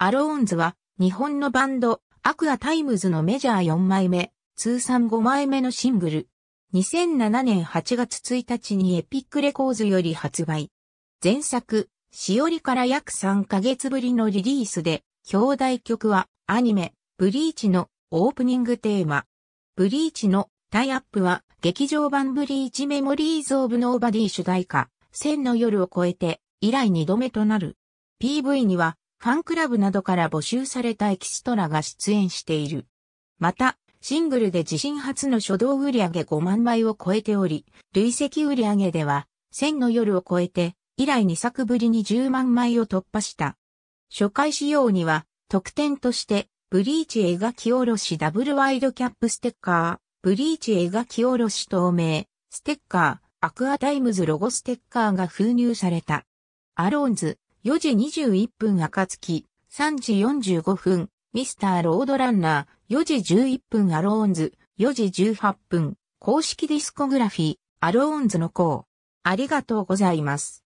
アローンズは日本のバンドアクアタイムズのメジャー4枚目、通算5枚目のシングル。2007年8月1日にエピックレコーズより発売。前作、しおりから約3ヶ月ぶりのリリースで、表題曲はアニメ、ブリーチのオープニングテーマ。ブリーチのタイアップは劇場版ブリーチメモリーズ・オブ・ノーバディ主題歌、千の夜を超えて以来2度目となる。PV にはファンクラブなどから募集されたエキストラが出演している。また、シングルで自身初の初動売上5万枚を超えており、累積売上では、1000の夜を超えて、以来2作ぶりに10万枚を突破した。初回仕様には、特典として、ブリーチ描き下ろしダブルワイドキャップステッカー、ブリーチ描き下ろし透明、ステッカー、アクアタイムズロゴステッカーが封入された。アローンズ、4時21分暁、3時45分、ミスターロードランナー、4時11分アローンズ、4時18分、公式ディスコグラフィー、アローンズの項。ありがとうございます。